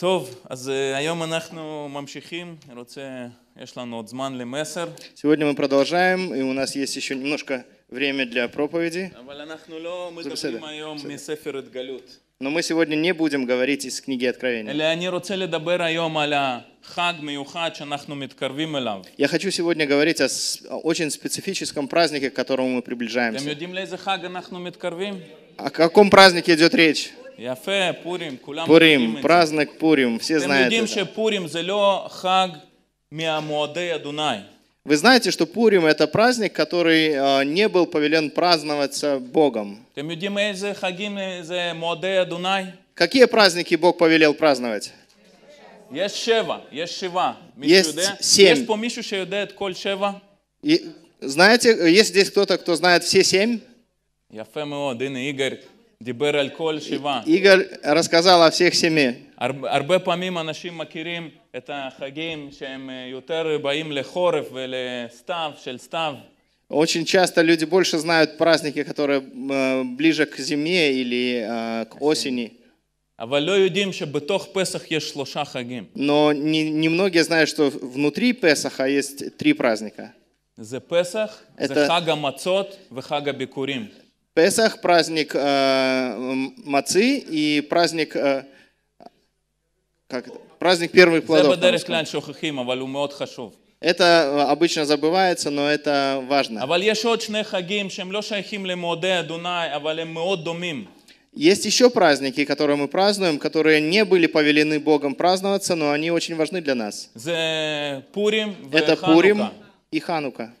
Сегодня мы продолжаем, и у нас есть еще немножко время для проповеди. Но мы сегодня не будем говорить из книги Откровения. Я хочу сегодня говорить о очень специфическом празднике, к которому мы приближаемся. О каком празднике идет речь? יפה, פורים, Пурим, праздник Пурим, все אתם знают. יודעים это. שפורים זה לא חג מהמועדי אדוני. Вы знаете, что Пурим это праздник, который а, не был повелен праздноваться Богом. אתם יודעים איזה חגים אה, זה מועדי Какие праздники Бог повелел праздновать? Есть שבע, есть שבעה. מישהו יש יודע? סיים. יש פה מישהו שיודע את знаете, есть здесь кто-то, кто знает все семь? יפה מאוד, הנה יגאל Игорь рассказал о всех семи. הרבה פעמים אנשים מכירים את החגים שהם יותר באים לחורף ולסתיו, של סתיו. Очень часто люди больше знают праздники, которые э, ближе к зиме или э, к осени. אבל לא יודעים שבתוך פסח יש שלושה חגים. Но немногие знают, что внутри Песаха есть три праздника. זה פסח, זה חג המצות וחג הביקורים. Песах, праздник э, Мацы и праздник... Э, как это? Праздник первых плодов. А это э, обычно забывается, но это важно. А а эм Есть еще праздники, которые мы празднуем, которые не были повелены Богом праздноваться, но они очень важны для нас. Это Пурим и Ханука.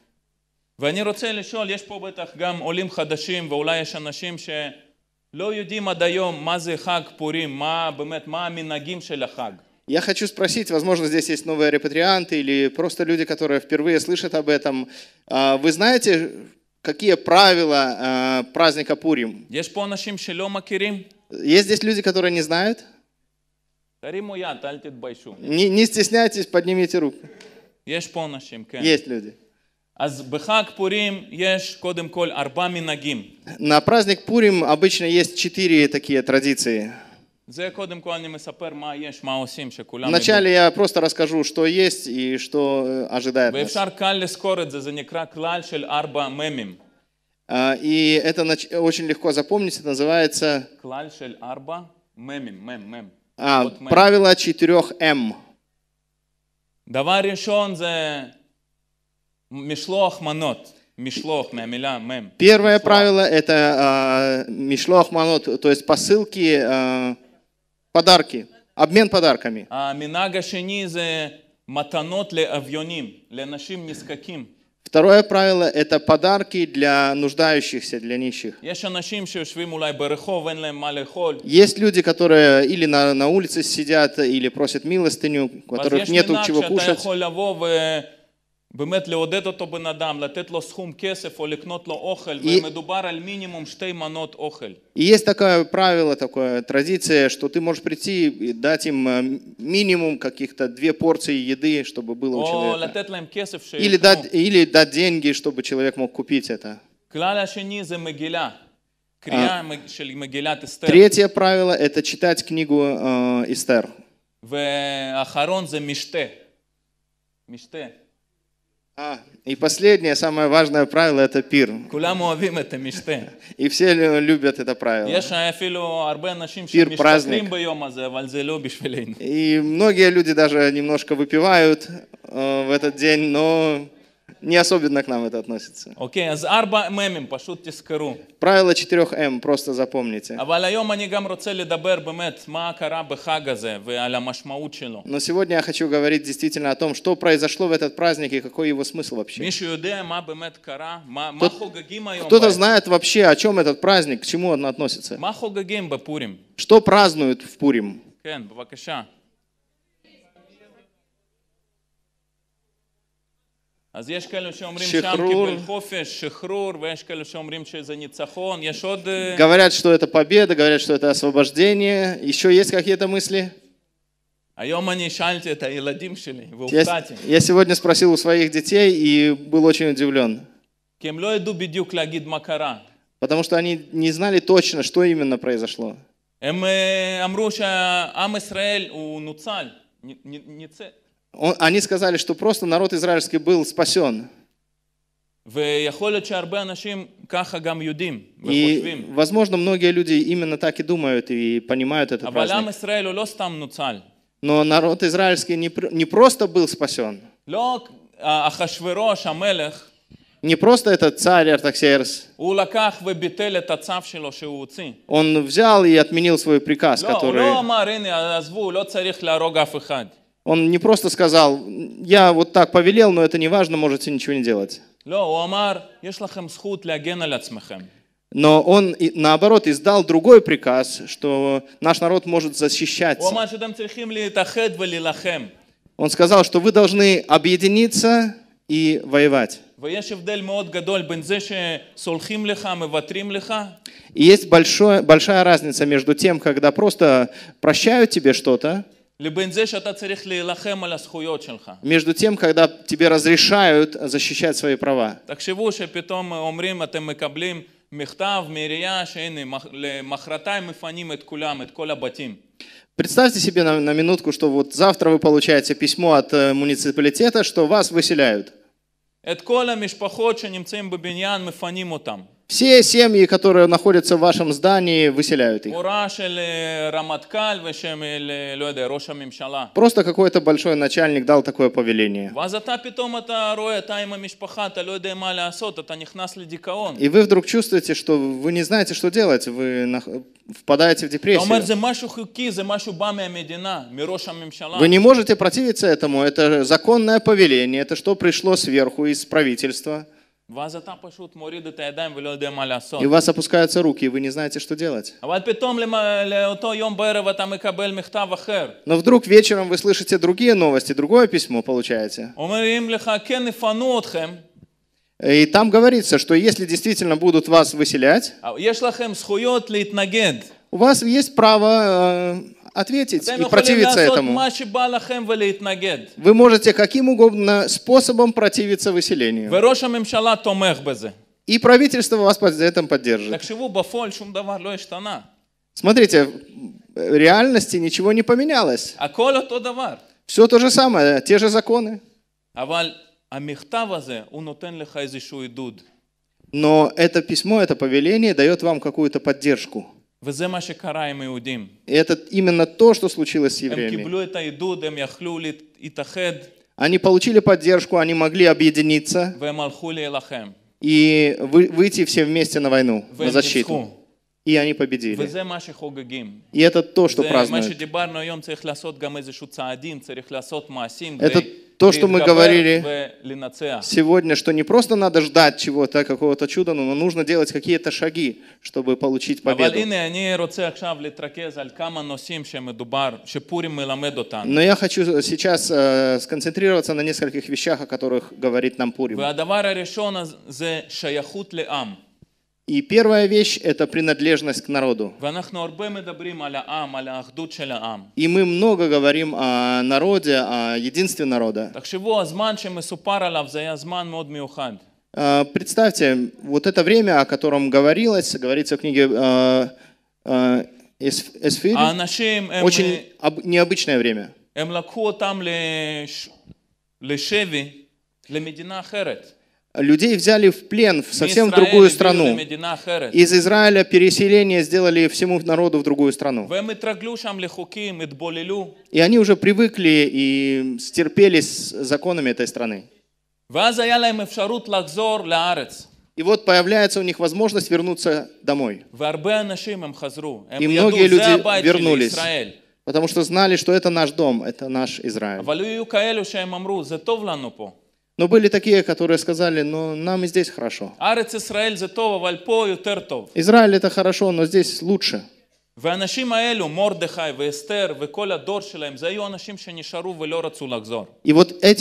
ואני רוצה לשאול, יש פה בטח גם עולים חדשים ואולי יש אנשים שלא יודעים עד היום מה זה חג פורים, מה באמת, מה המנהגים של החג. Я хочу спросить, возможно, здесь есть новые репатрианты или просто люди, которые впервые слышат об этом. А, вы знаете, какие правила а, праздника Пурим? Есть здесь люди, которые не знают? Не, не стесняйтесь, поднимите руку. Есть люди. אז בחג פורים יש קודם כל ארבע מנהגים. На праздник Пурим обычно есть четыре такие традиции. זה קודם כל אני מספר מה יש, מה עושים, שכולם... Вначале я просто расскажу, что есть и что э, ожидает нас. ואפשר קל לזכור את זה, זה נקרא а, И это очень легко запомнить, это называется... Клаль арба мемим, мем, мем. А, правило четырех М. Эм. Давай решен, за. Мишлох манот. Мишлох, мемиля, мем. Первое мишлох. правило это э, мишлох манот, то есть посылки, э, подарки, обмен подарками. А минага шенизе матанот ле авьоним, ле нашим низкаким. Второе правило – это подарки для нуждающихся, для нищих. Есть люди, которые или на, на улице сидят, или просят милостыню, у которых нет чего кушать и... И есть такое правило, такая традиция, что ты можешь прийти и дать им э, минимум каких-то две порции еды, чтобы было у человека. Или дать, или дать деньги, чтобы человек мог купить это. А, третье правило – это читать книгу э, Эстер. ואחרון זה משתה. משתה. А, и последнее, самое важное правило – это пир. И все любят это правило. Пир праздник. И многие люди даже немножко выпивают э, в этот день, но не особенно к нам это относится. Окей, אז ארבע מ"מים, פשוט תזכרו. Правило 4М, эм, просто запомните. אבל היום אני גם רוצה לדבר באמת מה קרה בחג הזה ועל המשמעות שלו. Но сегодня я хочу говорить действительно о том, что произошло в этот праздник и какой его смысл вообще. מישהו יודע מה באמת קרה? מה מה Кто- חוגגים Кто-то знает вообще, о чем этот праздник, к чему он относится? מה חוגגים בפורים? Что празднуют в Пурим? Кен, בבקשה. אז יש כאלו שאומרים שם קיבל חופש, שחרור, ויש כאלו שאומרים שזה ניצחון, יש עוד... Говорят, что это победа, говорят, что это освобождение. Еще есть какие-то мысли? היום אני שאלתי את הילדים שלי, והופתעתי. Я сегодня спросил у своих детей и был очень удивлен. כי הם לא ידעו בדיוק להגיד מה קרה. Потому что они не знали точно, что именно произошло. הם אמרו שהעם ישראל הוא נוצל, ניצל. Он, они сказали, что просто народ израильский был спасен. И, возможно, многие люди именно так и думают и понимают этот אבל עם ישראל הוא לא סתם נוצל. Но народ израильский не, не просто был спасен. А, не просто этот царь Артаксеркс. Он взял и отменил свой приказ, который... Он не просто сказал, я вот так повелел, но это не важно, можете ничего не делать. Но он, наоборот, издал другой приказ, что наш народ может защищаться. Он сказал, что вы должны объединиться и воевать. И есть большое, большая разница между тем, когда просто прощают тебе что-то, между тем, когда тебе разрешают защищать свои права. А Представьте себе на, на минутку, что вот завтра вы получаете письмо от э, муниципалитета, что вас выселяют. Все семьи, которые находятся в вашем здании, выселяют их. Просто какой-то большой начальник дал такое повеление. E И вы вдруг чувствуете, что вы не знаете, что делать, вы впадаете в депрессию. Вы не можете противиться этому, это законное повеление, это что пришло сверху из правительства. И у вас опускаются руки, и вы не знаете, что делать. Но вдруг вечером вы слышите другие новости, другое письмо получаете. И там говорится, что если действительно будут вас выселять, у вас есть право э, ответить и противиться этому. Вы можете каким угодно способом противиться выселению. И правительство вас под этом поддержит. Смотрите, в реальности ничего не поменялось. А Все то же самое, те же законы. А а Но это письмо, это повеление дает вам какую-то поддержку. И это именно то, что случилось с эм евреями. Они получили поддержку, они могли объединиться и выйти все вместе на войну, на защиту и они победили. И это то, что празднуют. Это то, что мы говорили сегодня, что не просто надо ждать чего-то, какого-то чуда, но нужно делать какие-то шаги, чтобы получить а победу. Но я хочу э, сейчас э, сконцентрироваться на нескольких вещах, о которых говорит нам Пурим. И первая вещь – это принадлежность к народу. И мы много говорим о народе, о единстве народа. А, представьте, вот это время, о котором говорилось, говорится в книге а, а, Эсфирь, эм, очень э, необычное время. Эм, людей взяли в плен в совсем в другую страну. Из Израиля переселение сделали всему народу в другую страну. И они уже привыкли и стерпелись с законами этой страны. И вот появляется у них возможность вернуться домой. Эм, и многие люди вернулись, потому что знали, что это наш дом, это наш Израиль. Но были такие, которые сказали, ну нам и здесь хорошо. Израиль это хорошо, но здесь лучше. И вот эти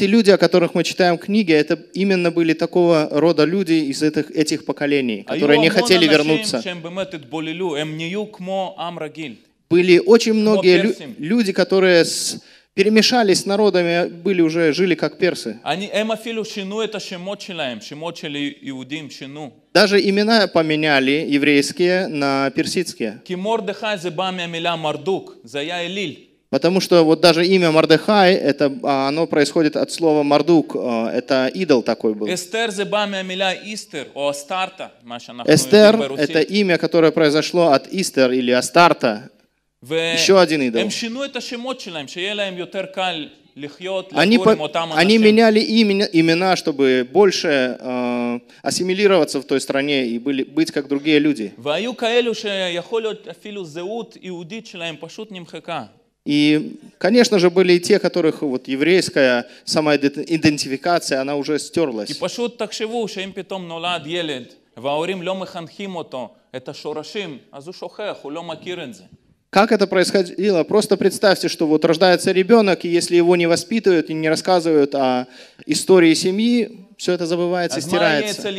люди, о которых мы читаем книги, это именно были такого рода люди из этих, этих поколений, а которые не хотели вернуться. Эм были очень многие люди, которые с перемешались с народами, были уже, жили как персы. Даже имена поменяли еврейские на персидские. Потому что вот даже имя Мардехай, это, а, оно происходит от слова Мардук, а, это идол такой был. Эстер, Эстер это имя, которое произошло от Истер или Астарта, еще один идол. Они, по, они меняли имена, имена, чтобы больше э, ассимилироваться в той стране и были, быть как другие люди. И, конечно же, были и те, которых вот еврейская самоидентификация, она уже стерлась. וההורים לא מחנכים אותו, את השורשים, אז הוא שוכח, הוא לא מכיר את זה. Как это происходило? Просто представьте, что вот рождается ребенок, и если его не воспитывают и не рассказывают о истории семьи, все это забывается и стирается.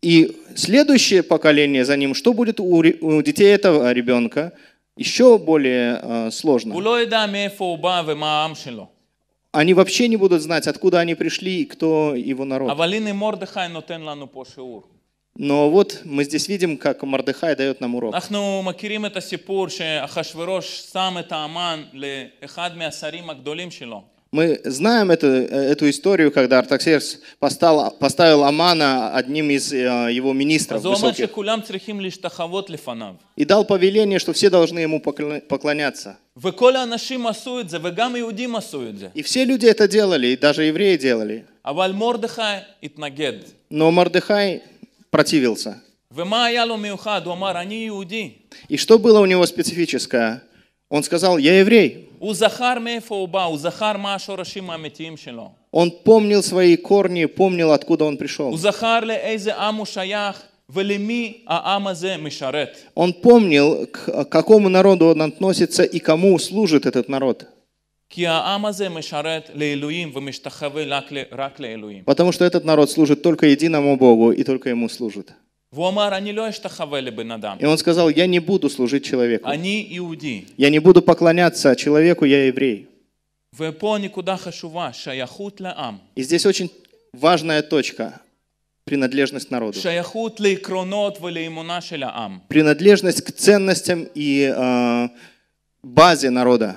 И следующее поколение за ним, что будет у, детей этого ребенка, еще более э, сложно. Они вообще не будут знать, откуда они пришли и кто его народ. Но вот мы здесь видим, как Мордыхай дает нам урок. Мы знаем эту, эту историю, когда Артаксеркс поставил, поставил Амана одним из э, его министров И дал повеление, что все должны ему поклоняться. И все люди это делали, и даже евреи делали. А Но Мордыхай противился. И что было у него специфическое? Он сказал, я еврей. Он помнил свои корни, помнил, откуда он пришел. А он помнил, к какому народу он относится и кому служит этот народ. Потому что этот народ служит только единому Богу и только ему служит. И он сказал, я не буду служить человеку. אני יהודי. Я не буду поклоняться человеку, я еврей. И здесь очень важная точка, принадлежность народу. Принадлежность к ценностям и э, базе народа.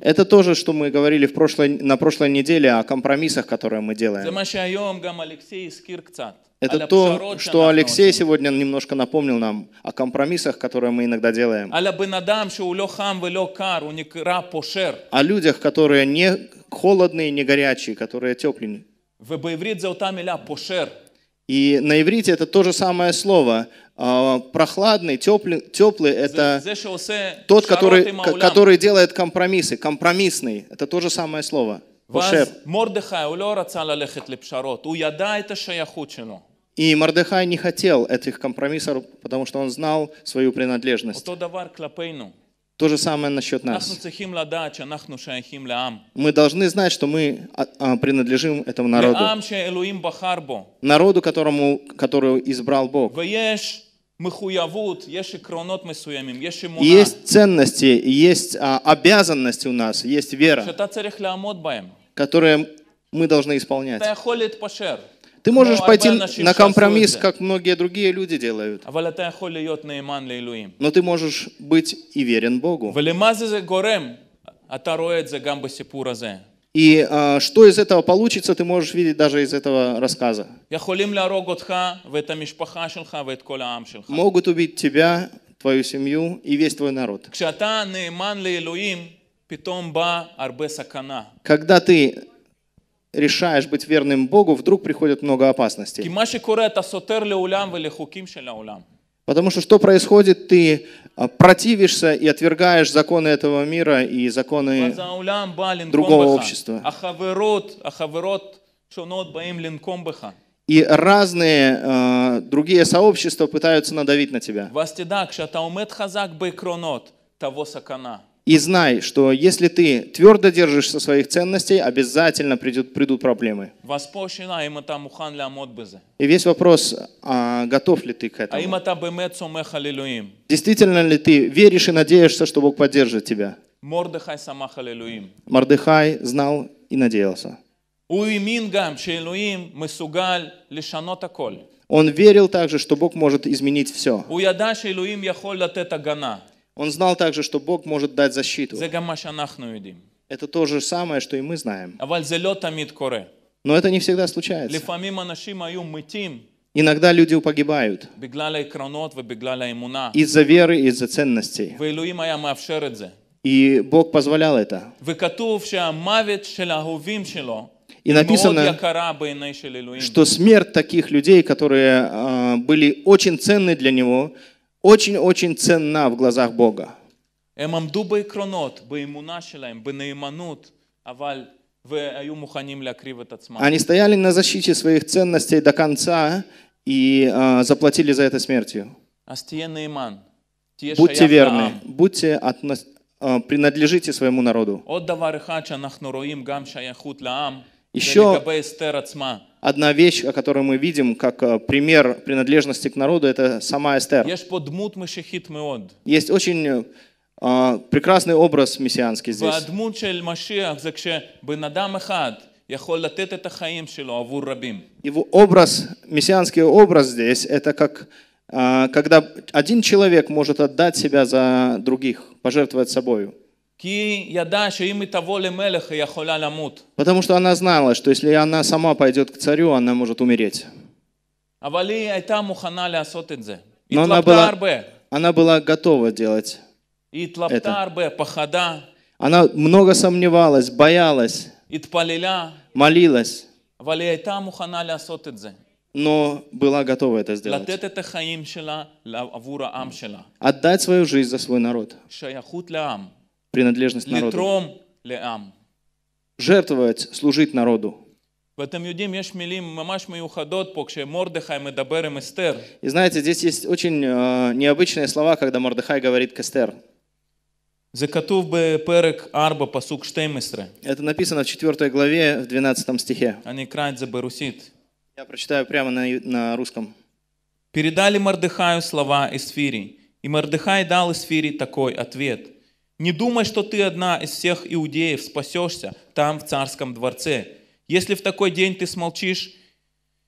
Это тоже, что мы говорили в прошлой, на прошлой неделе о компромиссах, которые мы делаем. Это то, что Алексей сегодня немножко напомнил нам о компромиссах, которые мы иногда делаем. О людях, которые не холодные, не горячие, которые тепленькие. И на иврите это то же самое слово а, прохладный, теплый, теплый – это тот, который, который делает компромиссы, компромиссный. Это то же самое слово. И Мордыхай не хотел этих компромиссов, потому что он знал свою принадлежность. То же самое насчет нас. А мы должны знать, что мы а, принадлежим этому народу. Народу, которому, который избрал Бог. Есть ценности, есть а, обязанности у нас, есть вера, которые мы должны исполнять. Ты можешь ну, пойти на компромисс, как многие другие люди делают. Но ты можешь быть и верен Богу. И э, что из этого получится, ты можешь видеть даже из этого рассказа. Могут убить тебя, твою семью и весь твой народ. Когда ты решаешь быть верным Богу, вдруг приходит много опасностей. Потому что что происходит, ты Э, противишься и отвергаешь законы этого мира и законы другого общества. И разные э, другие сообщества пытаются надавить на тебя. И знай, что если ты твердо держишься своих ценностей, обязательно придет, придут проблемы. И весь вопрос, а готов ли ты к а этому? Действительно ли ты веришь и надеешься, что Бог поддержит тебя? Мордыхай знал и надеялся. Он верил также, что Бог может изменить все. Он знал также, что Бог может дать защиту. Это то же самое, что и мы знаем. А Но это не всегда случается. Иногда люди погибают из-за веры, из-за ценностей. И Бог позволял это. А и написано, что смерть таких людей, которые а, были очень ценны для Него, очень-очень ценна в глазах Бога. А Они стояли на защите своих ценностей до конца и э, заплатили за это смертью. будьте верны, будьте относ... А, принадлежите своему народу. Еще одна вещь, о которой мы видим как э, пример принадлежности к народу, это сама Эстер. Есть очень э, прекрасный образ мессианский здесь. Его образ, мессианский образ здесь, это как э, когда один человек может отдать себя за других, пожертвовать собою. Потому что она знала, что если она сама пойдет к царю, она может умереть. Но она была, она была готова делать это. Она много сомневалась, боялась, молилась, но была готова это сделать. Отдать свою жизнь за свой народ принадлежность народу. לתרום Жертвовать, служить народу. ואתם יודעים, יש מילים ממש מיוחדות פה כשמרדכי מדבר עם И знаете, здесь есть очень э, необычные слова, когда Мордехай говорит к Эстер. זה כתוב בפרק 4, פסוק Это написано в 4 главе, в 12 стихе. אני אקרא את זה Я прочитаю прямо на, на русском. Передали Мордехаю слова Эсфири, и Мордехай дал Эсфири такой ответ – не думай, что ты одна из всех иудеев спасешься там, в царском дворце. Если в такой день ты смолчишь,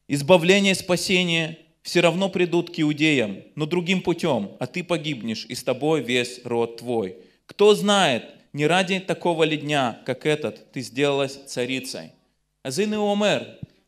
избавление и спасение все равно придут к иудеям, но другим путем, а ты погибнешь, и с тобой весь род твой. Кто знает, не ради такого ли дня, как этот, ты сделалась царицей. Азин и Омер,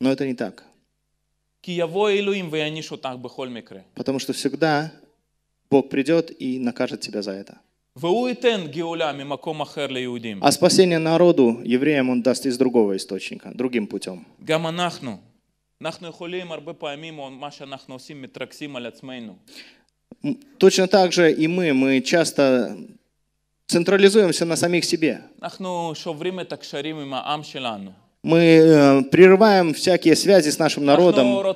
Но это не так. Потому что всегда Бог придет и накажет тебя за это. А спасение народу, евреям, он даст из другого источника, другим путем. А точно так же и мы, мы часто централизуемся на самих себе. Мы э, прерываем всякие связи с нашим народом. Мы,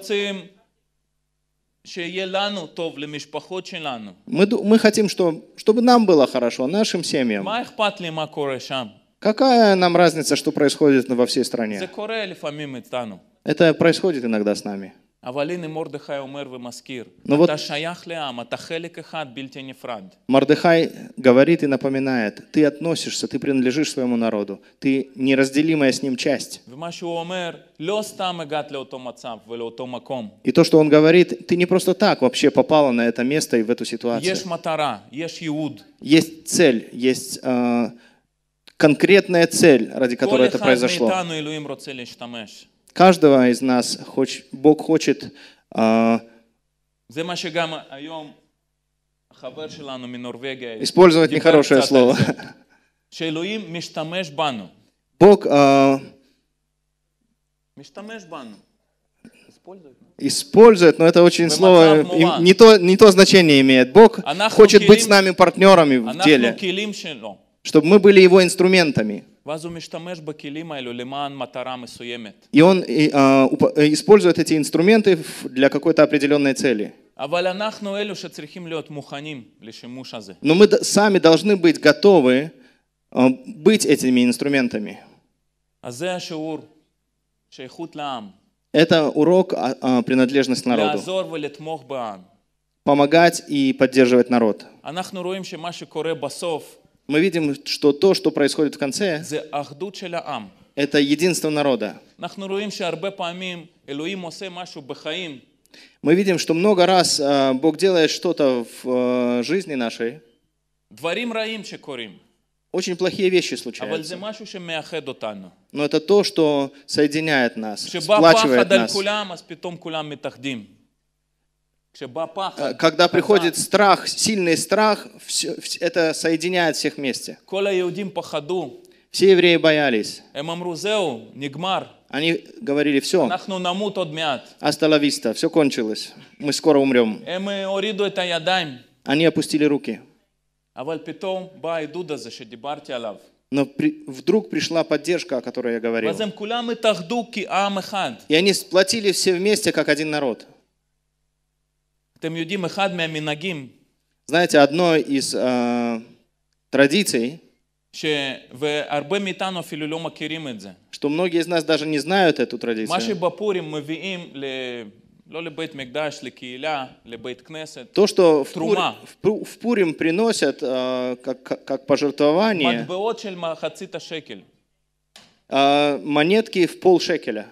мы хотим, что, чтобы нам было хорошо, нашим семьям. Какая нам разница, что происходит во всей стране? Это происходит иногда с нами. Но ну вот Мордыхай говорит и напоминает, ты относишься, ты принадлежишь своему народу, ты неразделимая с ним часть. И то, что он говорит, ты не просто так вообще попала на это место и в эту ситуацию. Есть цель, есть э, конкретная цель, ради которой это произошло каждого из нас хоч, Бог хочет... А, использовать нехорошее слово. Бог а, использует, но это очень слово, не то, не то значение имеет. Бог а хочет быть с нами партнерами в деле, чтобы мы были его инструментами. И он а, э, использует эти инструменты для какой-то определенной цели. Но мы сами должны быть готовы э, быть этими инструментами. Это урок принадлежности народу. Помогать и поддерживать народ мы видим, что то, что происходит в конце, это единство народа. Мы видим, что много раз э, Бог делает что-то в э, жизни нашей. Очень плохие вещи случаются. Но это то, что соединяет нас, сплачивает нас. А Э, когда приходит страх, сильный страх, это соединяет всех вместе. Все евреи боялись. Они говорили, все, асталависта, все кончилось, мы скоро умрем. Эм, э, они опустили руки. Но при, вдруг пришла поддержка, о которой я говорил. И они сплотили все вместе, как один народ. Знаете, одно из э, традиций, что многие из нас даже не знают эту традицию. То, что в, Пур, в, в Пурим приносят э, как, как пожертвование, э, монетки в пол шекеля.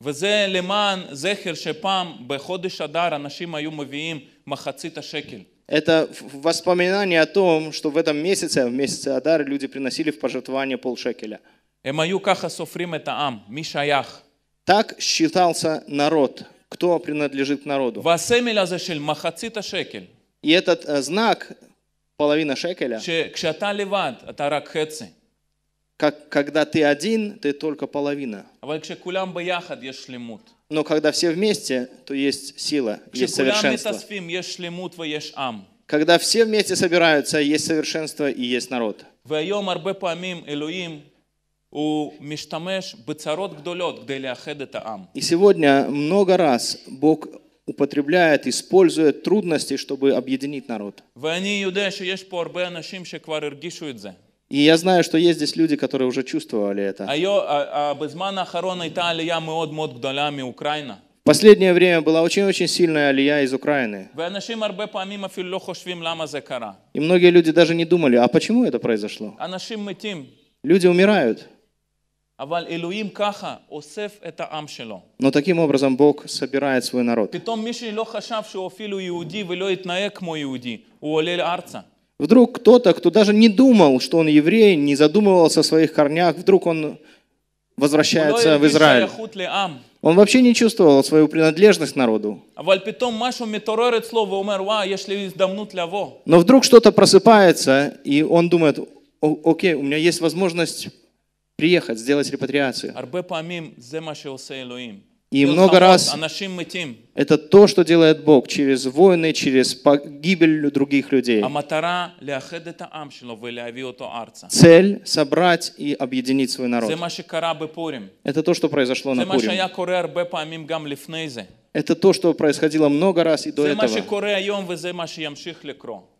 וזה למען זכר שפעם בחודש אדר אנשים היו מביאים מחצית השקל. Это воспоминание о том, что в этом месяце, в месяце Адар, люди приносили в пожертвование полшекеля. Эм так считался народ, кто принадлежит народу. И этот э, знак, половина шекеля, как, когда ты один, ты только половина. Но когда все вместе, то есть сила, есть совершенство. Когда все вместе собираются, есть совершенство и есть народ. И сегодня много раз Бог употребляет, использует трудности, чтобы объединить народ. И я знаю, что есть здесь люди, которые уже чувствовали это. А а, а В последнее время была очень-очень сильная алия из Украины. И многие люди даже не думали, а почему это произошло? Люди умирают. Но таким образом Бог собирает свой народ. Вдруг кто-то, кто даже не думал, что он еврей, не задумывался о своих корнях, вдруг он возвращается в Израиль. Он вообще не чувствовал свою принадлежность народу. Но вдруг что-то просыпается, и он думает, окей, у меня есть возможность приехать, сделать репатриацию. И много раз а это то, что делает Бог через войны, через гибель других людей. А Цель – собрать и объединить свой народ. Это то, что произошло на Пурим. Это то, что происходило много раз и до этого.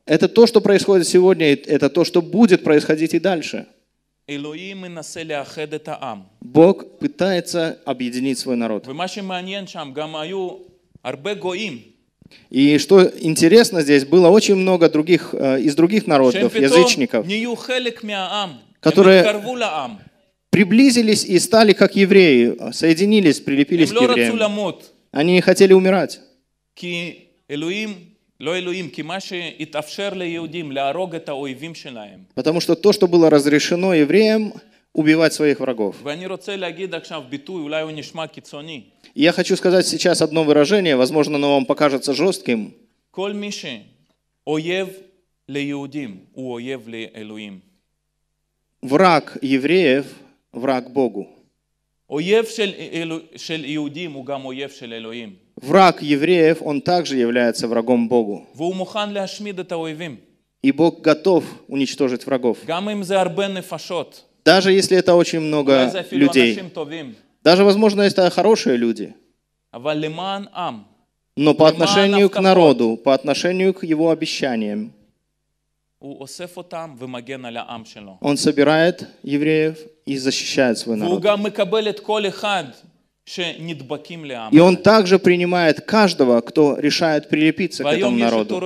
Это то, что происходит сегодня, это то, что будет происходить и дальше. Бог пытается объединить свой народ. И что интересно здесь, было очень много других, э, из других народов, язычников, которые приблизились и стали как евреи, соединились, прилепились к евреям. Они не хотели умирать. לא אלוהים, כי מה שהתאפשר ליהודים להרוג את האויבים שלהם. Потому что то, что было разрешено евреям, убивать своих врагов. ואני רוצה להגיד עכשיו ביטוי, אולי הוא נשמע קיצוני. Я хочу сказать сейчас одно выражение, возможно, оно вам покажется жестким. כל מי שאויב ליהודים, הוא אויב לאלוהים. Враг евреев – враг Богу. אויב של, של יהודים הוא גם אויב של אלוהים. Враг евреев, он также является врагом Богу. И Бог готов уничтожить врагов. Даже если это очень много людей. Даже, возможно, это хорошие люди. Но по отношению к народу, по отношению к его обещаниям, он собирает евреев и защищает свой народ. И он также принимает каждого, кто решает прилепиться к этому народу.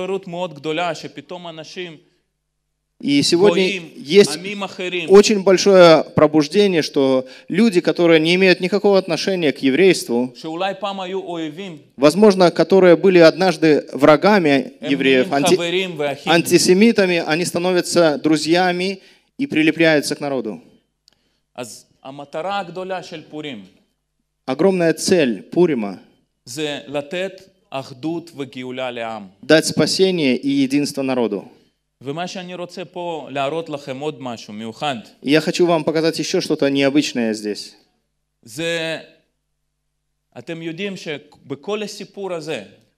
И сегодня есть очень большое пробуждение, что люди, которые не имеют никакого отношения к еврейству, возможно, которые были однажды врагами евреев, анти, антисемитами, они становятся друзьями и прилепляются к народу. Огромная цель Пурима – дать спасение и единство народу. Я хочу вам показать еще что-то необычное здесь. А Вы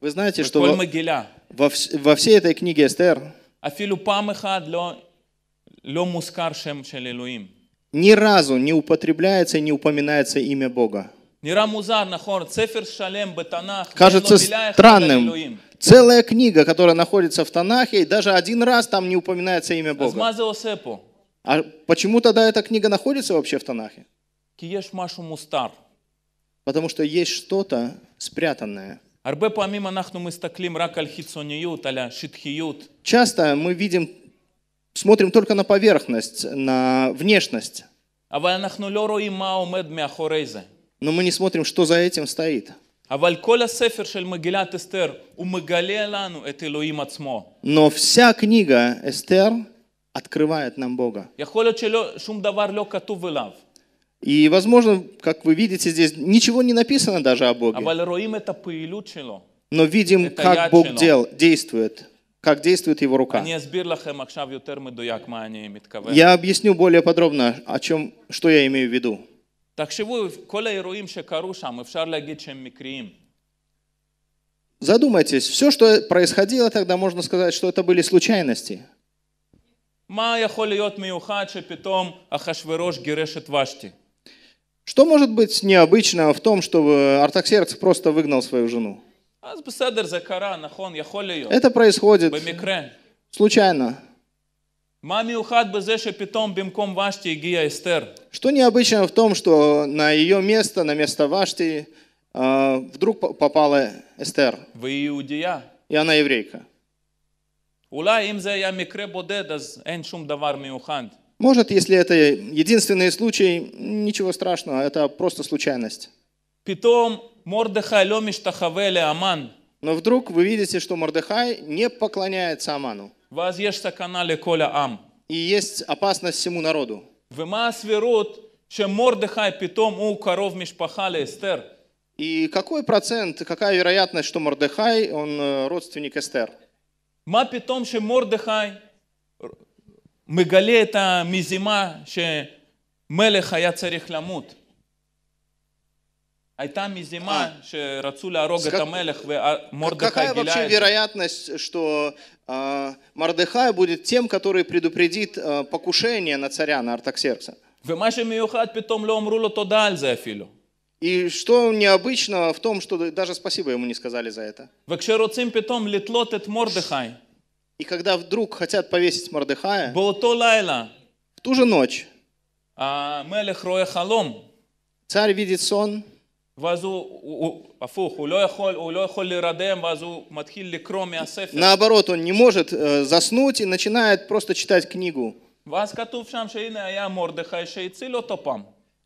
знаете, что во, во, во всей этой книге Эстер, а Ни разу не употребляется и не упоминается имя Бога. Кажется странным. Целая книга, которая находится в Танахе, и даже один раз там не упоминается имя Бога. А почему тогда эта книга находится вообще в Танахе? Потому что есть что-то спрятанное. Часто мы видим, смотрим только на поверхность, на внешность. А но мы не смотрим, что за этим стоит. Но вся книга Эстер открывает нам Бога. И, возможно, как вы видите здесь, ничего не написано даже о Боге. Но видим, как Бог дел, действует, как действует Его рука. Я объясню более подробно, о чем, что я имею в виду. תחשבו, כל האירועים שקרו שם, אפשר להגיד שהם מקריים. Задумайтесь, все, что происходило тогда, можно сказать, что это были случайности. Что может быть необычного в том, что Артаксеркс просто выгнал свою жену? Это происходит случайно. Что необычно в том, что на ее место, на место Вашти, а, вдруг попала Эстер. Вы иудея, И она еврейка. Может, если это единственный случай, ничего страшного, это просто случайность. Но вдруг вы видите, что Мордехай не поклоняется Аману. ואז сакана леколя ам. И есть опасность всему народу. ומה הסבירות שמרדכי פתאום הוא קרוב משפחה לאסתר? И какой процент, какая вероятность, что Мордехай, он э, родственник Эстер? מה פתאום שמרדכי מגלה Мизима, что שמלך היה צריך למות? зима, מזימה שרצו להרוג את המלך ומרדכי גילה את זה. вероятность, что а, Мордыхай будет тем, который предупредит а, покушение на царя, на Артаксеркса? ומה שמיוחד, פתאום לא אמרו לו И что необычно в том, что даже спасибо ему не сказали за это. И когда вдруг хотят повесить Мордыхая, в ту же ночь а, царь видит сон, ואז הוא, הוא, הוא הפוך, הוא לא, יכול, הוא לא יכול להירדם, ואז הוא מתחיל לקרוא מהספר. Наоборот, он не может э, заснуть и начинает просто читать книгу. ואז כתוב שם שהנה היה מרדכי שהציל אותו פעם.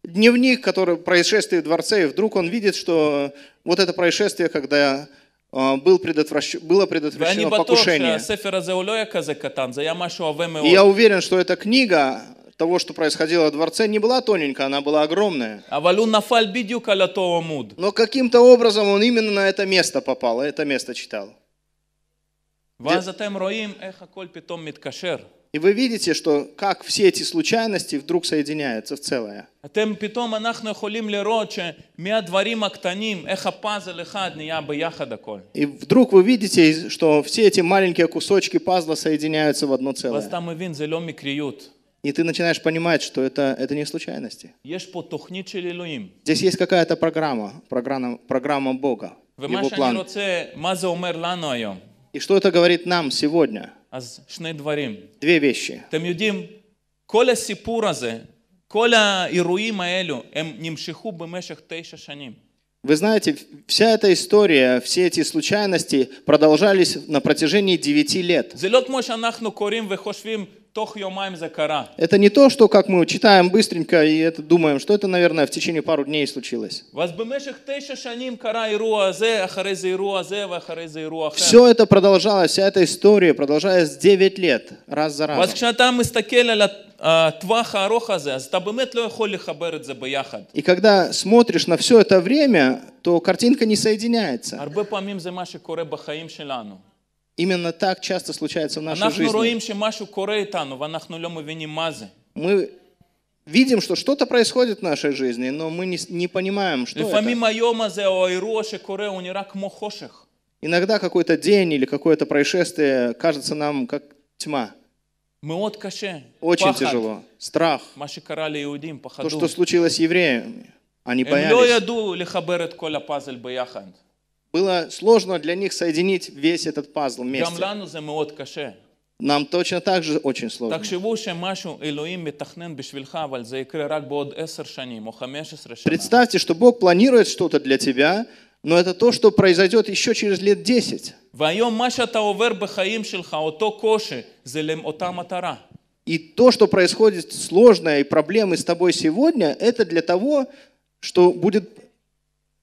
Дневник, который происшествие в дворце, и вдруг он видит, что э, вот это происшествие, когда э, был предотвращ... было предотвращено покушение. И я уверен, что эта книга, того, что происходило в дворце, не была тоненькая, она была огромная. Но каким-то образом он именно на это место попал, а это место читал. E И вы видите, что как все эти случайности вдруг соединяются в целое. E И вдруг вы видите, что все эти маленькие кусочки пазла соединяются в одно целое. И ты начинаешь понимать, что это, это не случайности. Здесь есть какая-то программа, программа, программа Бога, Его план. И что это говорит нам сегодня? Две вещи. כל הסיפור הזה, כל האירועים האלו, הם נמשכו במשך תשע שנים. Вы знаете, вся эта история, все эти случайности продолжались на протяжении девяти лет. Это не то, что как мы читаем быстренько и это думаем, что это, наверное, в течение пару дней случилось. А а все это продолжалось, вся эта история продолжалась 9 лет, раз за разом. А, и когда смотришь на все это время, то картинка не соединяется. Именно так часто случается в нашей жизни. Мы видим, что что-то происходит в нашей жизни, но мы не, не понимаем, что это. Иногда какой-то день или какое-то происшествие кажется нам как тьма. Очень тяжело. Страх. То, что случилось с евреями. Они эм, боялись было сложно для них соединить весь этот пазл вместе. нам точно так же очень сложно. Представьте, что Бог планирует что-то для тебя, но это то, что произойдет еще через лет 10. И то, что происходит сложное и проблемы с тобой сегодня, это для того, что будет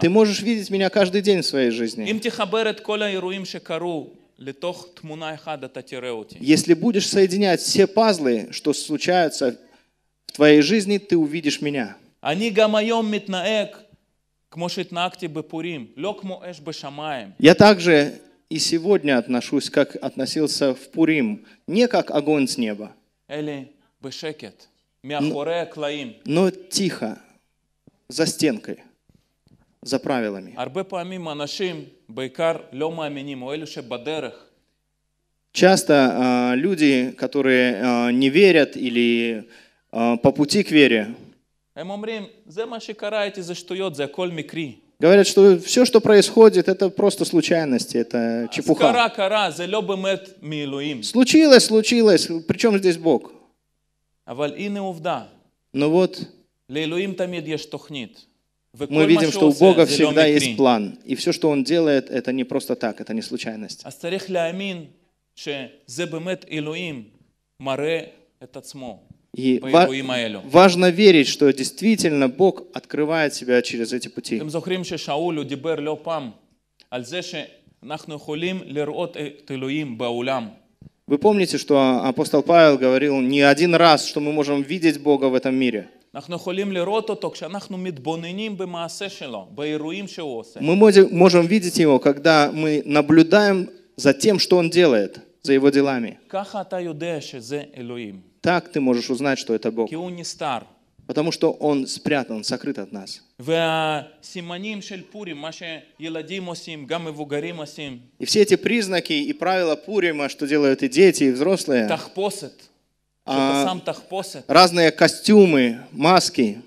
Ты можешь видеть меня каждый день в своей жизни. Если будешь соединять все пазлы, что случаются в твоей жизни, ты увидишь меня. Я также и сегодня отношусь, как относился в Пурим, не как огонь с неба, но, но тихо, за стенкой, за правилами. Часто э, люди, которые э, не верят или э, по пути к вере, эм говорят, что все, что происходит, это просто случайности, это чепуха. Случилось, случилось, причем здесь Бог? Но ну вот мы видим, что у Бога всегда есть план. И все, что Он делает, это не просто так, это не случайность. И важно верить, что действительно Бог открывает себя через эти пути. Эм э Вы помните, что апостол Павел говорил не один раз, что мы можем видеть Бога в этом мире. אנחנו יכולים לראות אותו כשאנחנו מתבוננים במעשה שלו, באירועים שהוא עושה. Мы можем видеть его, когда мы наблюдаем за тем, что он делает, за его делами. ככה אתה יודע שזה אלוהים. Так ты можешь узнать, что это Бог. כי הוא נסתר. Потому что он спрятан, сокрыт от нас. И все эти признаки и правила Пурима, что делают и дети, и взрослые, а, разные костюмы, маски.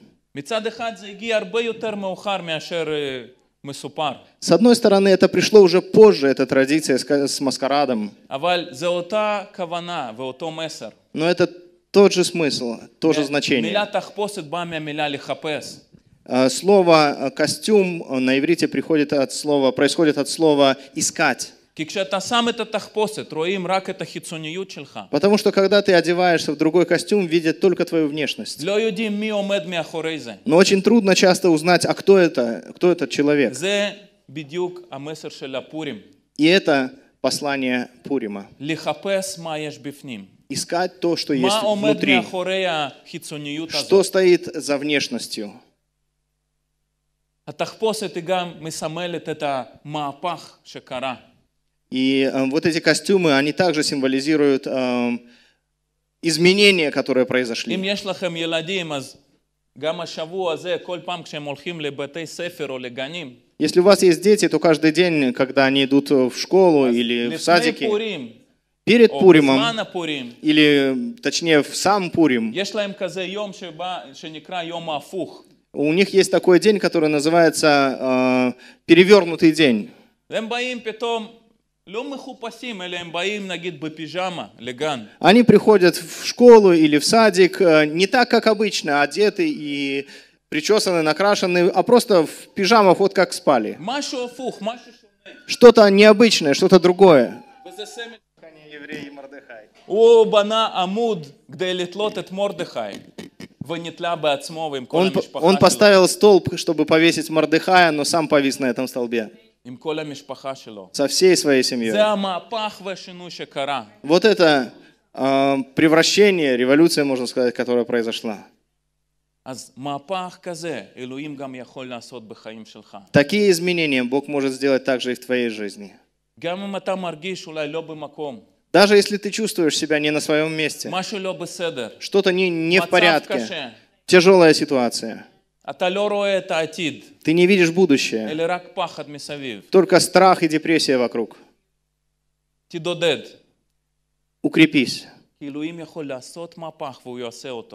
С одной стороны, это пришло уже позже, эта традиция с маскарадом. Но это тот же смысл, то же значение. А, слово а, «костюм» а, на иврите приходит от слова, происходит от слова «искать». Потому что когда ты одеваешься в другой костюм, видят только твою внешность. Но очень трудно часто узнать, а кто это, кто этот человек. И это послание Пурима. Искать то, что есть внутри. Что стоит за внешностью. התחפושת היא גם מסמלת את המהפך שקרה. И э, вот эти костюмы, они также символизируют э, изменения, которые произошли. Если у вас есть дети, то каждый день, когда они идут э, в школу или в садике, перед Пуримом, или точнее в сам Пурим, а у них есть такой день, который называется э, перевернутый день. Они приходят в школу или в садик э, не так, как обычно, одеты и причесаны, накрашены, а просто в пижамах, вот как спали. Что-то необычное, что-то другое. Он, он поставил столб, чтобы повесить Мордыхая, но сам повис на этом столбе со всей своей семьей. Вот это э, превращение, революция, можно сказать, которая произошла. Такие изменения Бог может сделать также и в твоей жизни. Даже если ты чувствуешь себя не на своем месте, что-то не, не в порядке, тяжелая ситуация – ты не видишь будущее. Только страх и депрессия вокруг. Укрепись.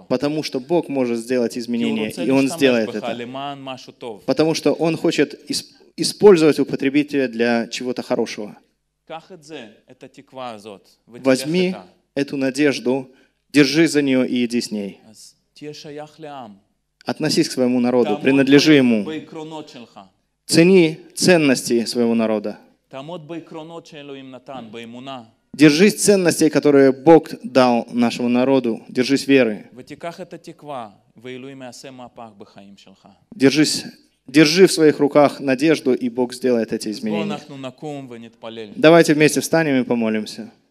Потому что Бог может сделать изменения, и Он сделает это. Потому что Он хочет использовать употребить для чего-то хорошего. Возьми эту надежду, держи за нее и иди с ней. Относись к своему народу, принадлежи ему. Цени ценности своего народа. Держись ценностей, которые Бог дал нашему народу. Держись веры. Держись Держи в своих руках надежду, и Бог сделает эти изменения. Давайте вместе встанем и помолимся.